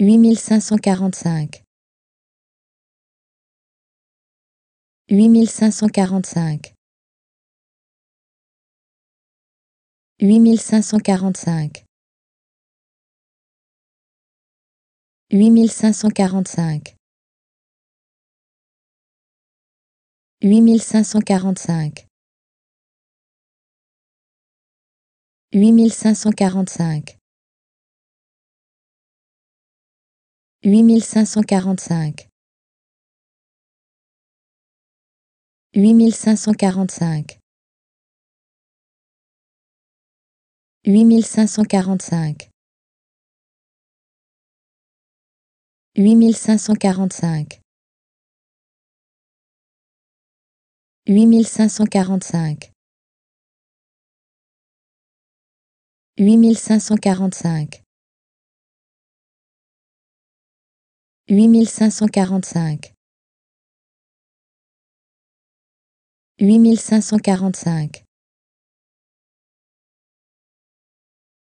8545 8545 8545 8545 8545 8545 8545 8545 8545 8545 8545 8545 Huit mille cinq cent quarante-cinq. Huit mille cinq cent quarante-cinq.